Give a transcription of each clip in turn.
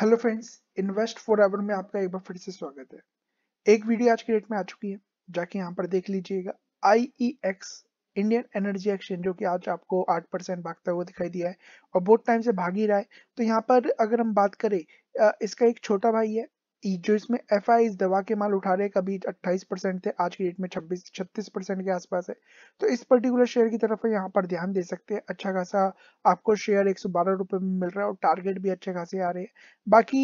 Hello friends invest for ever में आपका एक बार फिर से स्वागत है एक वीडियो आज के डेट में आ चुकी है जाके यहाँ पर देख लीजिएगा एक्स इंडियन एनर्जी एक्सचेंज जो कि आज आपको आठ परसेंट भागता हुआ दिखाई दिया है और बहुत टाइम से भाग ही रहा है तो यहाँ पर अगर हम बात करें इसका एक छोटा भाई है जो इसमें एफ आई दवा के माल उठा रहे कभी 28 परसेंट थे आज की डेट में 26 36 परसेंट के आसपास है तो इस पर्टिकुलर शेयर की तरफ यहाँ पर ध्यान दे सकते हैं अच्छा खासा आपको शेयर एक सौ में मिल रहा है और टारगेट भी अच्छे खासे आ रहे हैं बाकी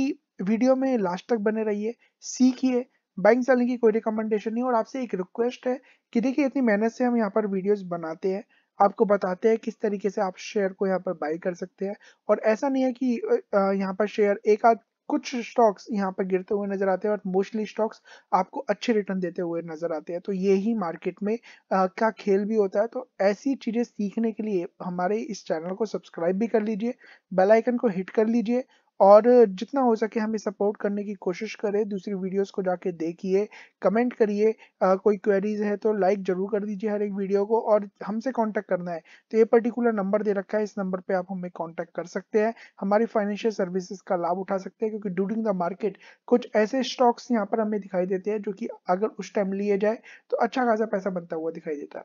वीडियो में लास्ट तक बने रहिए सीखिए बैंक सेलिंग की कोई रिकमेंडेशन नहीं और आपसे एक रिक्वेस्ट है कि देखिए इतनी मेहनत से हम यहाँ पर वीडियोस बनाते हैं आपको बताते हैं किस तरीके से आप शेयर को यहाँ पर बाई कर सकते हैं और ऐसा नहीं है कि यहाँ पर शेयर एक आध कुछ स्टॉक्स यहाँ पर गिरते हुए नजर आते हैं और मोस्टली स्टॉक्स आपको अच्छे रिटर्न देते हुए नजर आते हैं तो ये ही मार्केट में आ, का खेल भी होता है तो ऐसी चीजें सीखने के लिए हमारे इस चैनल को सब्सक्राइब भी कर लीजिए बेलाइकन को हिट कर लीजिए और जितना हो सके हमें सपोर्ट करने की कोशिश करें दूसरी वीडियोस को जाके देखिए कमेंट करिए कोई क्वेरीज है तो लाइक ज़रूर कर दीजिए हर एक वीडियो को और हमसे कांटेक्ट करना है तो ये पर्टिकुलर नंबर दे रखा है इस नंबर पे आप हमें कांटेक्ट कर सकते हैं हमारी फाइनेंशियल सर्विसेज का लाभ उठा सकते हैं क्योंकि ड्यूरिंग द मार्केट कुछ ऐसे स्टॉक्स यहाँ पर हमें दिखाई देते हैं जो कि अगर उस टाइम लिए जाए तो अच्छा खासा पैसा बनता हुआ दिखाई देता है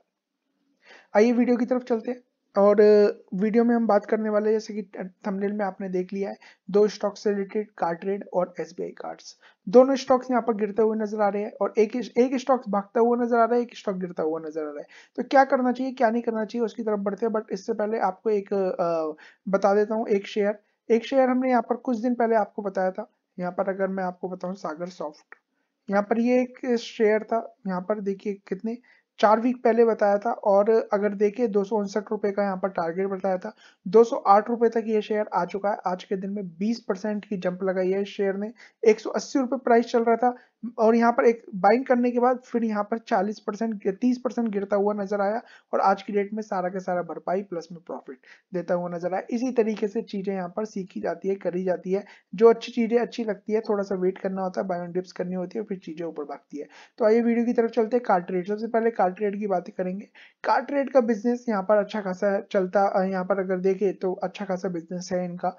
आइए वीडियो की तरफ चलते हैं और वीडियो में हम बात करने वाले जैसे कि थंबनेल में आपने देख लिया है दो स्टॉक से रिलेटेड कार ट्रेड और एस बी कार्ड्स दोनों स्टॉक्स यहाँ पर गिरते हुए नजर आ रहे हैं और एक एक स्टॉक भागता हुआ नजर आ रहा है एक स्टॉक गिरता हुआ नजर आ रहा है तो क्या करना चाहिए क्या नहीं करना चाहिए उसकी तरफ बढ़ते हैं बट इससे पहले आपको एक आ, बता देता हूँ एक शेयर एक शेयर हमने यहाँ पर कुछ दिन पहले आपको बताया था यहाँ पर अगर मैं आपको बताऊँ सागर सॉफ्ट यहाँ पर ये एक शेयर था यहाँ पर देखिए कितने चार वीक पहले बताया था और अगर देखिए दो रुपए का यहाँ पर टारगेट बताया था दो रुपए तक ये शेयर आ चुका है आज के दिन में 20 परसेंट की जंप लगाई है शेयर ने एक रुपए प्राइस चल रहा था और यहाँ पर एक बाइंग करने के बाद फिर यहाँ पर 40 परसेंट तीस परसेंट गिरता हुआ नजर आया और आज की डेट में सारा का सारा भरपाई प्लस में प्रॉफिट देता हुआ नजर आया इसी तरीके से चीजें यहाँ पर सीखी जाती है करी जाती है जो अच्छी चीजें अच्छी लगती है थोड़ा सा वेट करना होता है बाइंग डिप्स करनी होती है फिर चीजें ऊपर भागती है तो आइए वीडियो की तरफ चलते हैं कार्ट्रेड सबसे पहले कार्ट्रेड की बातें करेंगे कार्ट्रेड का बिजनेस यहाँ पर अच्छा खासा चलता यहाँ पर अगर देखे तो अच्छा खासा बिजनेस है इनका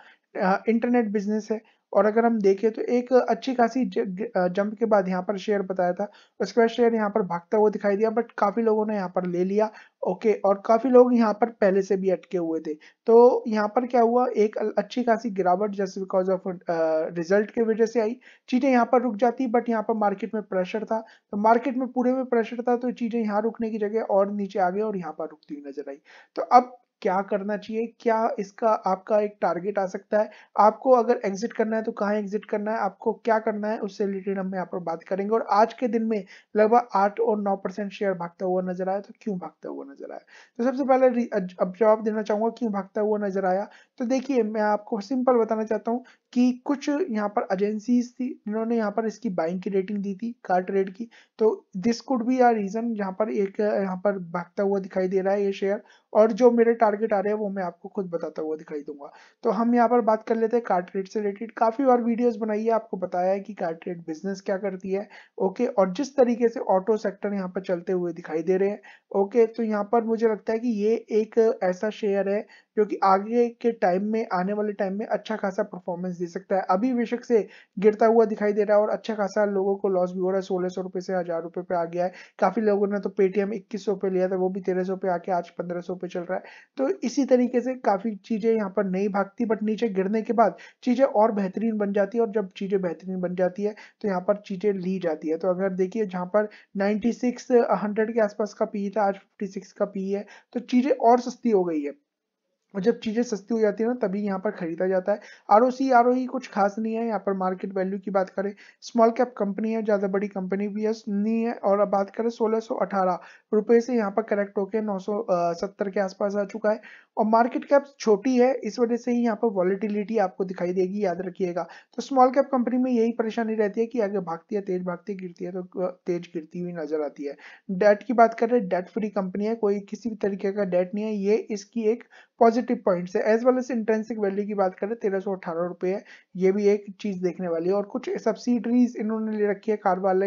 इंटरनेट बिजनेस है और अगर हम देखें तो एक अच्छी खासी जंप के बाद यहाँ पर शेयर बताया था तो उसके बाद शेयर यहाँ पर भागता हुआ दिखाई दिया बट काफ़ी लोगों ने यहाँ पर ले लिया ओके और काफ़ी लोग यहाँ पर पहले से भी अटके हुए थे तो यहाँ पर क्या हुआ एक अच्छी खासी गिरावट जस्ट बिकॉज ऑफ रिजल्ट की वजह से आई चीज़ें यहाँ पर रुक जाती बट यहाँ पर मार्केट में प्रेशर था तो मार्केट में पूरे में प्रेशर था तो चीज़ें यहाँ रुकने की जगह और नीचे आ गई और यहाँ पर रुकती हुई नजर आई तो अब क्या करना चाहिए क्या इसका आपका एक टारगेट आ सकता है आपको अगर एग्जिट करना है तो कहाँ एग्जिट करना है आपको क्या करना है उससे रिलेटेड हम यहाँ पर बात करेंगे और आज के दिन में लगभग आठ और नौ परसेंट शेयर भागता हुआ नजर आया तो क्यों भागता हुआ नजर आया तो सबसे पहले अब जवाब देना चाहूंगा क्यों भागता हुआ नजर आया तो देखिए मैं आपको सिंपल बताना चाहता हूँ कि कुछ यहाँ पर एजेंसीज थी जिन्होंने यहाँ पर इसकी बाइंग की रेटिंग दी थी कार ट्रेड की तो this could be are reason यहाँ पर एक यहाँ पर भागता हुआ दिखाई दे रहा है ये शेयर और जो मेरे टारगेट आ रहे हैं वो मैं आपको खुद बताता हुआ दिखाई दूंगा तो हम यहाँ पर बात कर लेते हैं कार ट्रेड से रिलेटेड काफी बार वीडियोज बनाई है आपको बताया है कि कार ट्रेड बिजनेस क्या करती है ओके और जिस तरीके से ऑटो सेक्टर यहाँ पर चलते हुए दिखाई दे रहे हैं ओके तो यहाँ पर मुझे लगता है कि ये एक ऐसा शेयर है जो कि आगे के टाइम में आने वाले टाइम में अच्छा खासा परफॉर्मेंस दे सकता है अभी बेशक से गिरता हुआ दिखाई दे रहा है और अच्छा खासा लोगों को लॉस भी हो रहा है सोलह सौ रुपये से हज़ार रुपये पे आ गया है काफ़ी लोगों ने तो पेटीएम इक्कीस सौ पे लिया था वो भी तेरह सौ पे आके आज पंद्रह सौ पे चल रहा है तो इसी तरीके से काफ़ी चीज़ें यहाँ पर नहीं भागती बट नीचे गिरने के बाद चीज़ें और बेहतरीन बन जाती है और जब चीज़ें बेहतरीन बन जाती है तो यहाँ पर चीज़ें ली जाती है तो अगर देखिए जहाँ पर नाइनटी सिक्स हंड्रेड के आसपास का पी e था आज फिफ्टी सिक्स का पी e है तो चीज़ें और सस्ती हो गई है और जब चीज़ें सस्ती हो जाती है ना तभी यहाँ पर खरीदा जाता है R O C R O ई कुछ खास नहीं है यहाँ पर मार्केट वैल्यू की बात करें स्मॉल कैप कंपनी है ज़्यादा बड़ी कंपनी भी है नहीं है और अब बात करें सोलह सौ अठारह रुपये से यहाँ पर करेक्ट होकर नौ सौ सत्तर के आसपास आ चुका है और मार्केट कैप छोटी है इस वजह से ही यहाँ पर वॉलिटिलिटी आपको दिखाई देगी याद रखिएगा तो स्मॉल कैप कंपनी में यही परेशानी रहती है कि अगर भागती है तेज भागती गिरती है तो तेज गिरती हुई नजर आती है डेट की बात करें डेट फ्री कंपनी है कोई किसी भी तरीके का डेट नहीं है ये इसकी एक पॉजिटिव पॉजिटिव पॉइंट्स है as well as intrinsic value की बात करें तेरह सौ अठारह रुपये है ये भी एक चीज़ देखने वाली है और कुछ सब्सिडरीज इन्होंने ले रखी है कार वाले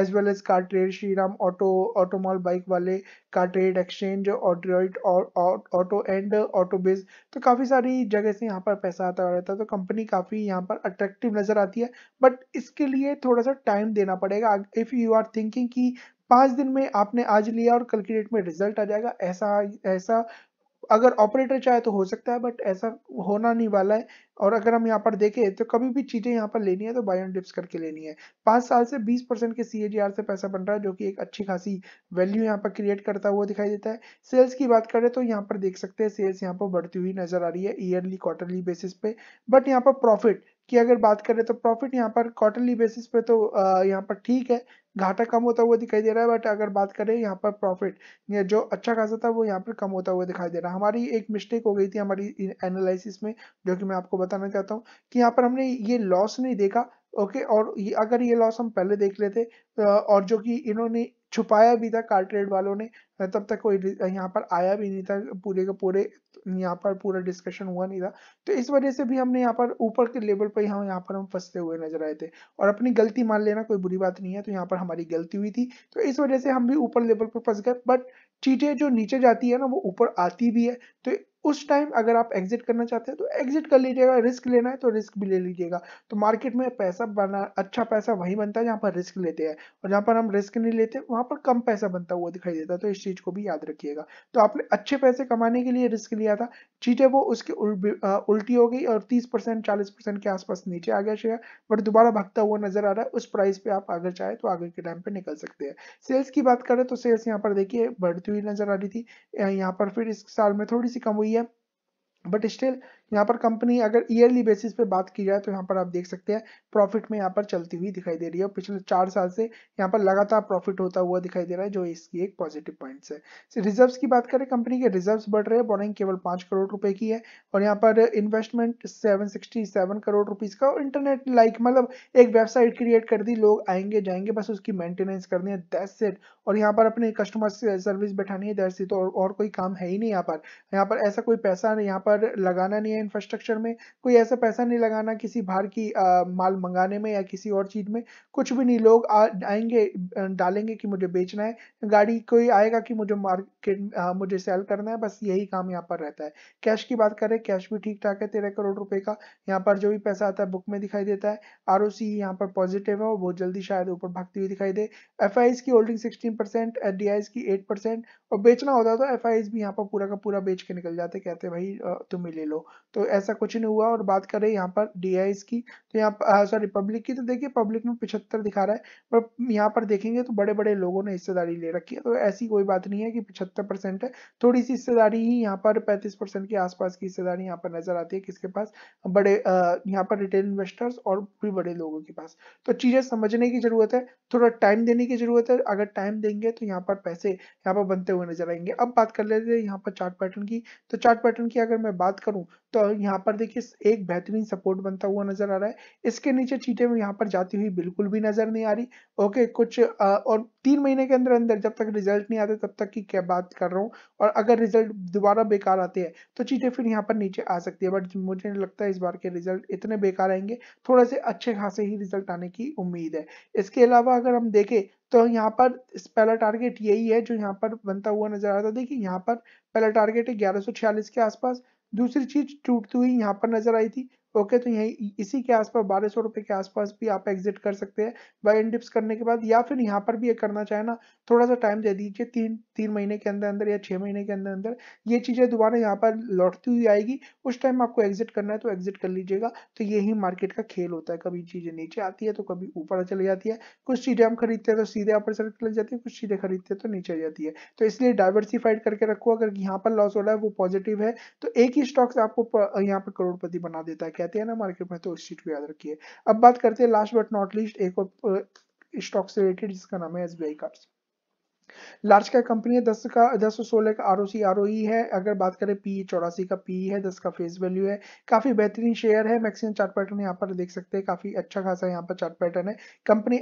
as well as car trade Shri Ram auto auto mall bike वाले car trade exchange adroit auto and auto base तो काफ़ी सारी जगह से यहाँ पर पैसा आता रहता है तो कंपनी काफ़ी यहाँ पर अट्रैक्टिव नज़र आती है बट इसके लिए थोड़ा सा टाइम देना पड़ेगा इफ़ यू आर थिंकिंग कि पाँच दिन में आपने आज लिया और कल की डेट में रिजल्ट आ जाएगा ऐसा ऐसा अगर ऑपरेटर चाहे तो हो सकता है बट ऐसा होना नहीं वाला है और अगर हम यहाँ पर देखें तो कभी भी चीज़ें यहाँ पर लेनी है तो बाय डिप्स करके लेनी है पाँच साल से बीस परसेंट के सी से पैसा बन रहा है जो कि एक अच्छी खासी वैल्यू यहाँ पर क्रिएट करता हुआ दिखाई देता है सेल्स की बात करें तो यहाँ पर देख सकते हैं सेल्स यहाँ पर बढ़ती हुई नजर आ रही है ईयरली क्वार्टरली बेसिस पे बट यहाँ पर प्रॉफिट की अगर बात करें तो प्रॉफिट यहाँ पर क्वार्टरली बेसिस पे तो यहाँ पर ठीक है घाटा कम होता हुआ दिखाई दे रहा है बट अगर बात करें यहाँ पर प्रॉफिट जो अच्छा खासा था वो यहाँ पर कम होता हुआ दिखाई दे रहा है हमारी एक मिस्टेक हो गई थी हमारी एनालिसिस में जो कि मैं आपको बताना चाहता हूँ कि यहाँ पर हमने ये लॉस नहीं देखा ओके okay, और ये, अगर ये लॉस हम पहले देख लेते और जो कि इन्होंने छुपाया भी था कार्ट्रेड वालों ने तब तक कोई यहाँ पर आया भी नहीं था पूरे का पूरे यहाँ पर पूरा डिस्कशन हुआ नहीं था तो इस वजह से भी हमने यहाँ पर ऊपर के लेवल पर हम यहाँ पर हम फंसते हुए नजर आए थे और अपनी गलती मान लेना कोई बुरी बात नहीं है तो यहाँ पर हमारी गलती हुई थी तो इस वजह से हम भी ऊपर लेवल पर फंस गए बट चीटें जो नीचे जाती है ना वो ऊपर आती भी है तो उस टाइम अगर आप एग्जिट करना चाहते हैं तो एग्जिट कर लीजिएगा रिस्क लेना है तो रिस्क भी ले लीजिएगा तो मार्केट में पैसा बना अच्छा पैसा वहीं बनता है जहाँ पर रिस्क लेते हैं और जहाँ पर हम रिस्क नहीं लेते वहाँ पर कम पैसा बनता हुआ दिखाई देता है तो इस चीज़ को भी याद रखिएगा तो आपने अच्छे पैसे कमाने के लिए रिस्क लिया था चीज़ें वो उसकी उल्टी हो गई और तीस परसेंट चालीस परसेंट के आसपास नीचे आ गया शेयर बट दोबारा भगता हुआ नजर आ रहा है उस प्राइस पे आप अगर चाहे तो आगे के टाइम पे निकल सकते हैं सेल्स की बात करें तो सेल्स यहाँ पर देखिए बढ़ती हुई नजर आ रही थी यहाँ पर फिर इस साल में थोड़ी सी कम हुई but still यहाँ पर कंपनी अगर ईयरली बेसिस पे बात की जाए तो यहाँ पर आप देख सकते हैं प्रॉफिट में यहाँ पर चलती हुई दिखाई दे रही है पिछले चार साल से यहाँ पर लगातार प्रॉफिट होता हुआ दिखाई दे रहा है जो इसकी एक पॉजिटिव पॉइंट है रिजर्व की बात करें कंपनी के रिजर्व्स बढ़ रहे हैं बोरिंग केवल पांच करोड़ रुपए की है और यहाँ पर investment seven sixty seven crore rupees का और इंटरनेट लाइक मतलब एक वेबसाइट क्रिएट कर दी लोग आएंगे जाएंगे बस उसकी मेंटेनेंस करनी है दैट्स सेट और यहाँ पर अपने कस्टमर सर्विस बैठानी है दैट्स सीट और, और कोई काम है ही नहीं यहाँ पर यहाँ पर ऐसा कोई पैसा यहाँ पर लगाना नहीं है इंफ्रास्ट्रक्चर में कोई ऐसा पैसा नहीं लगाना किसी बाहर की आ, माल मंगाने में या किसी और चीज़ में कुछ भी नहीं लोग आ, आएंगे डालेंगे कि मुझे बेचना है गाड़ी कोई आएगा कि मुझे मार्केट मुझे सेल करना है बस यही काम यहाँ पर रहता है कैश की बात करें कैश भी ठीक ठाक है तेरह करोड़ रुपये का यहाँ पर जो भी पैसा आता है बुक में दिखाई देता है आर ओ पर पॉजिटिव है और बहुत जल्दी शायद ऊपर भागती हुई दिखाई दे एफ की होल्डिंग सिक्सटीन परसेंट की एट और बेचना होता तो एफ भी यहाँ पर पूरा का पूरा बेच के निकल जाते कहते भाई तुम्हें ले लो तो ऐसा कुछ नहीं हुआ और बात करें यहाँ पर डी की तो यहाँ सॉरी पब्लिक हाँ, की तो देखिए पब्लिक में पिछहत्तर दिखा रहा है पर यहाँ पर देखेंगे तो बड़े बड़े लोगों ने हिस्सेदारी ले रखी है तो ऐसी कोई बात नहीं है कि पिछहत्तर परसेंट है थोड़ी सी हिस्सेदारी ही यहाँ पर पैंतीस परसेंट के आसपास की हिस्सेदारी यहाँ पर नजर आती है किसके पास बड़े यहाँ पर रिटेल इन्वेस्टर्स और भी बड़े लोगों के पास तो चीजें समझने की जरूरत है थोड़ा टाइम देने की जरूरत है अगर टाइम देंगे तो यहाँ पर पैसे यहाँ पर बनते हुए नजर आएंगे अब बात कर लेते हैं यहाँ पर चार्ट पैटर्न की तो चार्ट पैटर्न की अगर मैं बात करूँ तो यहाँ पर देखिए एक बेहतरीन सपोर्ट बनता हुआ नजर आ रहा है इसके नीचे चीटे में यहाँ पर जाती हुई बिल्कुल भी नजर नहीं आ रही ओके कुछ आ, और तीन महीने के अंदर अंदर जब तक रिजल्ट नहीं आते तब तक की क्या बात कर रहा हूँ और अगर रिजल्ट दोबारा बेकार आते हैं तो चीटे फिर यहाँ पर नीचे आ सकती है बट मुझे लगता है इस बार के रिजल्ट इतने बेकार आएंगे थोड़ा से अच्छे खासे ही रिजल्ट आने की उम्मीद है इसके अलावा अगर हम देखें तो यहाँ पर पहला टारगेट यही है जो यहाँ पर बनता हुआ नजर आ रहा था देखिए यहाँ पर पहला टारगेट है ग्यारह के आसपास दूसरी चीज टूटती हुई यहाँ पर नजर आई थी ओके तो यही इसी के आसपास बारह सौ रुपए के आसपास भी आप एग्जिट कर सकते हैं बाय एंड डिप्स करने के बाद या फिर यहाँ पर भी ये करना चाहे ना थोड़ा सा टाइम दे दीजिए तीन तीन महीने के अंदर अंदर या छह महीने के अंदर अंदर ये चीज़ें दोबारा यहाँ पर लौटती हुई आएगी उस टाइम आपको एग्जिट करना है तो एग्जिट कर लीजिएगा तो यही मार्केट का खेल होता है कभी चीज़ें नीचे आती है तो कभी ऊपर चली जाती है कुछ चीज़ें हम खरीदते हैं तो सीधे अपर साइड चल जाती है कुछ चीज़ें खरीदते हैं तो नीचे आ जाती है तो इसलिए डाइवर्सिफाइड करके रखो अगर यहाँ पर लॉस हो रहा है वो पॉजिटिव है तो एक ही स्टॉक्स आपको यहाँ पर करोड़पति बना देता है कहते हैं ना मार्केट में तो उस चीज को याद रखिए अब बात करते हैं लास्ट बट नॉट लीस्ट एक और स्टॉक से रिलेटेड जिसका नाम है S B I cards large cap company है दस का दस सौ सोलह का R O C R O है अगर बात करें पी चौरासी का पी है दस का फेस वैल्यू है काफी बेहतरीन शेयर है मैक्सिमम चार्ट पैटर्न यहाँ पर देख सकते हैं काफी अच्छा खासा यहाँ पर चार्ट पैटर्न है कंपनी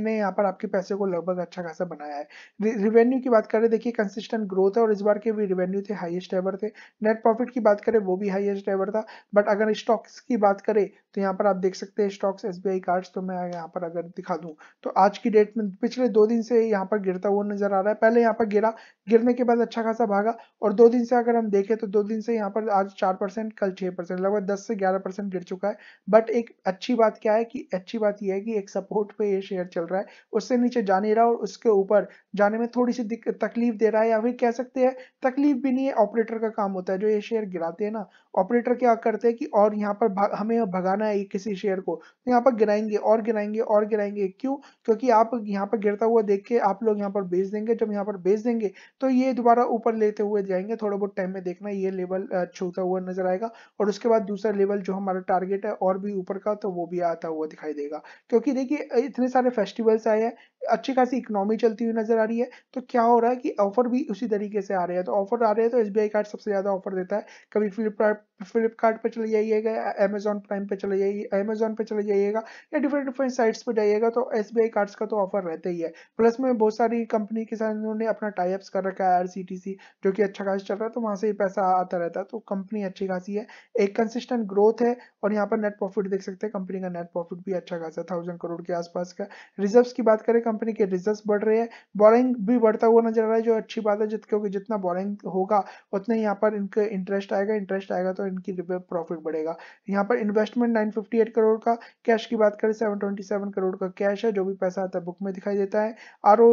ने यहाँ पर आपके पैसे को लगभग अच्छा खासा बनाया है रिवेन्यू की बात करें देखिए कंसिस्टेंट ग्रोथ है और इस बार के भी रिवेन्यू थे हाइएस्ट एवर थे नेट प्रॉफिट की बात करें वो भी हाइएस्ट एवर था बट अगर स्टॉक्स की बात करें तो यहाँ पर आप देख सकते हैं stocks S B I cards तो मैं यहाँ पर अगर दिखा दूँ तो आज की डेट में पिछले दो दिन से यहाँ पर गिरता हुआ नजर आ रहा है पहले यहाँ पर गिरा गिरने के बाद अच्छा खासा भागा और दो दिन से अगर हम देखें तो दो दिन से यहाँ पर आज चार परसेंट कल छह परसेंट लगभग दस से ग्यारह परसेंट गिर चुका है बट एक अच्छी बात क्या है कि अच्छी बात यह है कि एक सपोर्ट पे ये शेयर चल रहा है उससे नीचे जा नहीं रहा और उसके ऊपर जाने में थोड़ी सी तकलीफ दे रहा है या फिर कह सकते हैं तकलीफ भी नहीं है ऑपरेटर का काम होता है जो ये शेयर गिराते हैं ना ऑपरेटर क्या करते हैं कि और यहाँ पर हमें भगाना है किसी शेयर को तो यहाँ पर गिराएंगे और गिराएंगे और गिराएंगे क्यों क्योंकि आप यहाँ पर गिरता हुआ देख के आप लोग यहाँ पर बेच बेच देंगे जब यहाँ पर बेच देंगे तो ये दोबारा ऊपर लेते हुए जाएंगे थोड़ा बहुत टाइम में देखना ये लेवल छूता हुआ नजर आएगा और उसके बाद दूसरा लेवल जो हमारा टारगेट है और भी ऊपर का तो वो भी आता हुआ दिखाई देगा क्योंकि देखिए इतने सारे फेस्टिवल्स आए हैं अच्छी खासी इकोनॉमी चलती हुई नजर आ रही है तो क्या हो रहा है कि ऑफर भी उसी तरीके से आ रहे हैं तो ऑफर आ रहे हैं तो एस कार्ड सबसे ज़्यादा ऑफर देता है कभी फ्लिपकार्ट फ्लिपकार्ट पर चले जाइएगा अमेजोन प्राइम पर चले जाइए अमेजोन पर चले जाइएगा या डिफरेंट डिफरेंट साइट्स पर जाइएगा तो एस कार्ड्स का तो ऑफर रहता ही है प्लस में बहुत सारी कंपनी के साथ उन्होंने अपना टाइप्स कर रखा है आर जो कि अच्छा खास चल रहा है तो वहाँ से ही पैसा आता रहता है तो कंपनी अच्छी खासी है एक कंसिस्टेंट ग्रोथ है और यहाँ पर नेट प्रॉफिट देख सकते हैं कंपनी का नेट प्रॉफिट भी अच्छा खासा थाउजेंड करोड़ के आसपास का रिजर्व की बात करें कंपनी के रिजल्ट बढ़ रहे हैं बोरिंग भी बढ़ता हुआ नजर आ रहा है जो अच्छी बात है जित क्योंकि जितना बोरिंग होगा उतने यहाँ पर इनका इंटरेस्ट आएगा इंटरेस्ट आएगा तो इनकी प्रॉफिट बढ़ेगा यहाँ पर इन्वेस्टमेंट नाइन करोड़ का कैश की बात करें सेवन करोड़ का कैश है जो भी पैसा आता है बुक में दिखाई देता है आर ओ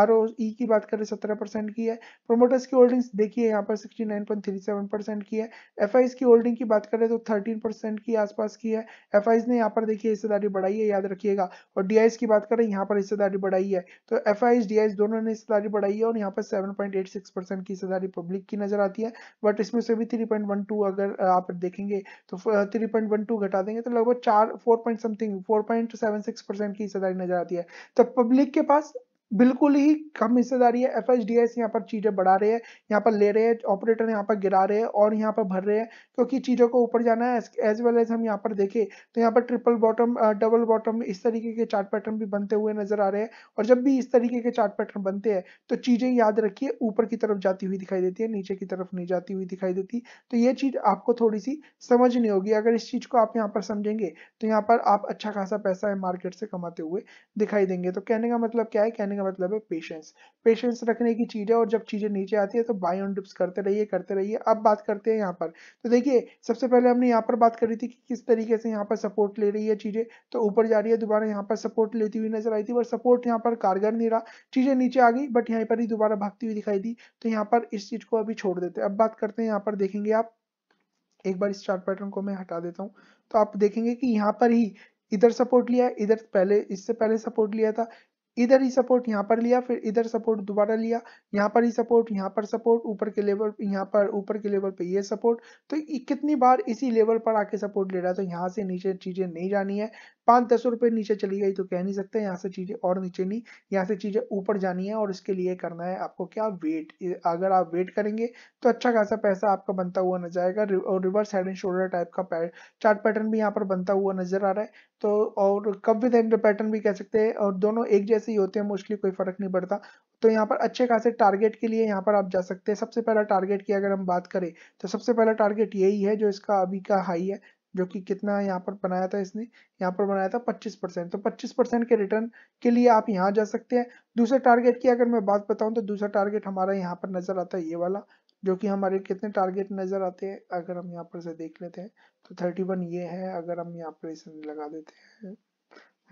आर ओ ई की बात करें सत्रह की है प्रोमोटर्स की होल्डिंग्स देखिए यहाँ पर सिक्सटी की है एफ की होल्डिंग की बात करें तो थर्टीन की आसपास की है एफ ने यहाँ पर देखिए हिस्सेदारी बढ़ाई है याद रखिएगा और डी की बात करें यहाँ पर हिस्सेदारी हिस्सेदारी बढ़ाई है तो एफ आई दोनों ने हिस्सेदारी बढ़ाई है और यहाँ पर 7.86 परसेंट की हिस्सेदारी पब्लिक की नजर आती है बट इसमें से भी 3.12 अगर आप देखेंगे तो 3.12 घटा देंगे तो लगभग चार फोर पॉइंट समथिंग 4.76 परसेंट की हिस्सेदारी नजर आती है तो पब्लिक के पास बिल्कुल ही कम हिस्सेदारी है एफ एच डी एस यहाँ पर चीज़ें बढ़ा रहे हैं यहाँ पर ले रहे हैं ऑपरेटर यहाँ पर गिरा रहे हैं और यहाँ पर भर रहे हैं क्योंकि चीज़ों को ऊपर जाना है एज वेल एज हम यहाँ पर देखें तो यहाँ पर ट्रिपल बॉटम डबल बॉटम इस तरीके के चार्ट पैटर्न भी बनते हुए नजर आ रहे हैं और जब भी इस तरीके के चार्ट पैटर्न बनते हैं तो चीज़ें याद रखिए ऊपर की तरफ जाती हुई दिखाई देती है नीचे की तरफ नहीं जाती हुई दिखाई देती तो ये चीज़ आपको थोड़ी सी समझनी होगी अगर इस चीज़ को आप यहाँ पर समझेंगे तो यहाँ पर आप अच्छा खासा पैसा मार्केट से कमाते हुए दिखाई देंगे तो कहने का मतलब क्या है कहने का मतलब है पेशेंस पेशेंस रखने की चीज़ है और जब चीज़ें नीचे आती है तो बाय ऑन डिप्स करते रहिए करते रहिए अब बात करते हैं यहाँ पर तो देखिए सबसे पहले हमने यहाँ पर बात करी थी कि किस तरीके से यहाँ पर सपोर्ट ले रही है चीज़ें तो ऊपर जा रही है दोबारा यहाँ पर सपोर्ट लेती हुई नजर आई थी और सपोर्ट यहाँ पर कारगर नहीं रहा चीज़ें नीचे आ गई बट यहाँ पर ही दोबारा भागती हुई दिखाई दी तो यहाँ पर इस चीज़ को अभी छोड़ देते अब बात करते हैं यहाँ पर देखेंगे आप एक बार इस चार्ट पैटर्न को मैं हटा देता हूँ तो आप देखेंगे कि यहाँ पर ही इधर सपोर्ट लिया इधर पहले इससे पहले सपोर्ट लिया था इधर ही सपोर्ट यहाँ पर लिया फिर इधर सपोर्ट दोबारा लिया यहाँ पर ही सपोर्ट यहाँ पर सपोर्ट ऊपर के लेवल यहाँ पर ऊपर के लेवल पे ये सपोर्ट तो कितनी बार इसी लेवल पर आके सपोर्ट ले रहा है तो यहाँ से नीचे चीजें नहीं जानी है पाँच दस रुपए नीचे चली गई तो कह नहीं सकते यहाँ से चीज़ें और नीचे नहीं यहाँ से चीज़ें ऊपर जानी है और इसके लिए करना है आपको क्या वेट अगर आप वेट करेंगे तो अच्छा खासा पैसा आपका बनता हुआ नजर आएगा और reverse head and shoulder type का चार्ट पैटर्न भी यहाँ पर बनता हुआ नजर आ रहा है तो और कब विद एंड पैटर्न भी कह सकते हैं और दोनों एक जैसे ही होते हैं मोस्टली कोई फर्क नहीं पड़ता तो यहाँ पर अच्छे खासे टारगेट के लिए यहाँ पर आप जा सकते हैं सबसे पहला टारगेट की अगर हम बात करें तो सबसे पहला टारगेट यही है जो इसका अभी का हाई है जो कि कितना यहाँ पर बनाया था इसने यहाँ पर बनाया था 25 परसेंट तो 25 परसेंट के रिटर्न के लिए आप यहाँ जा सकते हैं दूसरे टारगेट की अगर मैं बात बताऊँ तो दूसरा टारगेट हमारा यहाँ पर नजर आता है ये वाला जो कि हमारे कितने टारगेट नज़र आते हैं अगर हम यहाँ पर से देख लेते हैं तो थर्टी वन ये है अगर हम यहाँ पर इसे लगा देते हैं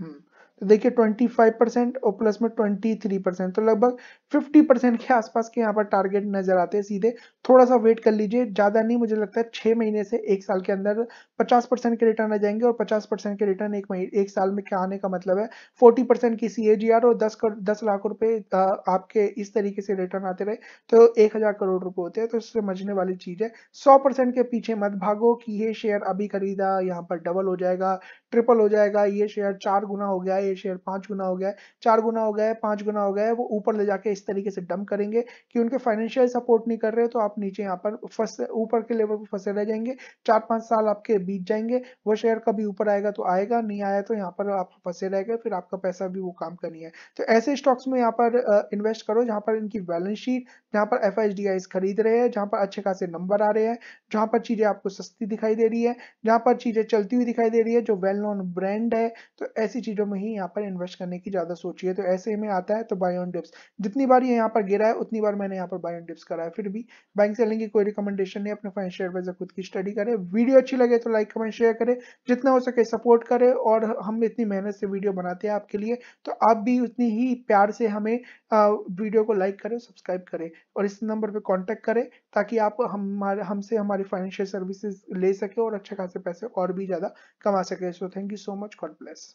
हम्म। तो देखिए 25 परसेंट और प्लस में 23 परसेंट तो लगभग 50 परसेंट के आसपास के यहाँ पर टारगेट नजर आते हैं सीधे थोड़ा सा वेट कर लीजिए ज़्यादा नहीं मुझे लगता है छह महीने से एक साल के अंदर 50 परसेंट के रिटर्न आ जाएंगे और 50 परसेंट के रिटर्न एक महीने एक साल में क्या आने का मतलब है 40 परसेंट की सी और दस करोड़ दस लाख रुपए आपके इस तरीके से रिटर्न आते रहे तो एक हजार करोड़ रुपए होते हैं तो समझने वाली चीज़ है सौ परसेंट के पीछे मत भागो कि ये शेयर अभी खरीदा यहाँ पर डबल हो जाएगा ट्रिपल हो जाएगा ये शेयर चार गुना हो गया ये शेयर पांच गुना हो गया है चार गुना हो गया है पांच गुना हो गया है वो ऊपर ले जाके इस तरीके से डम करेंगे कि उनके फाइनेंशियल सपोर्ट नहीं कर रहे तो आप नीचे यहाँ पर फंसे ऊपर के लेवल पर फंसे रह जाएंगे चार पांच साल आपके बीत जाएंगे वो शेयर कभी ऊपर आएगा तो आएगा नहीं आया तो यहाँ पर आप फंसे रह गए फिर आपका पैसा भी वो काम करनी है तो ऐसे स्टॉक्स में यहाँ पर इन्वेस्ट करो जहाँ पर इनकी बैलेंस शीट जहाँ पर एफ खरीद रहे हैं जहाँ पर अच्छे खासे नंबर आ रहे हैं जहाँ पर चीज़ें आपको सस्ती दिखाई दे रही है जहाँ पर चीज़ें चलती हुई दिखाई दे रही है जो वेल नोन ब्रांड है तो ऐसी चीज़ों में ही नहीं यहाँ पर इन्वेस्ट करने की ज़्यादा सोची है तो ऐसे में आता है तो बाई ऑन डिप्स जितनी बार यहाँ पर गिरा है उतनी बार मैंने यहाँ पर बाई ऑन डिप्स करा है फिर भी बैंक सेलिंग की कोई रिकमेंडेशन नहीं अपने फाइनेंशियल एडवाइजर खुद की स्टडी करें वीडियो अच्छी लगे तो लाइक कमेंट शेयर करें जितना हो सके सपोर्ट करें और हम इतनी मेहनत से वीडियो बनाते हैं आपके लिए तो आप भी उतनी ही प्यार से हमें वीडियो को लाइक करें सब्सक्राइब करें और इस नंबर पर कॉन्टेक्ट करें ताकि आप हमारे हमसे हमारी फाइनेंशियल सर्विसेज ले सके और अच्छे खासे पैसे और भी ज़्यादा कमा सके so thank you so much God bless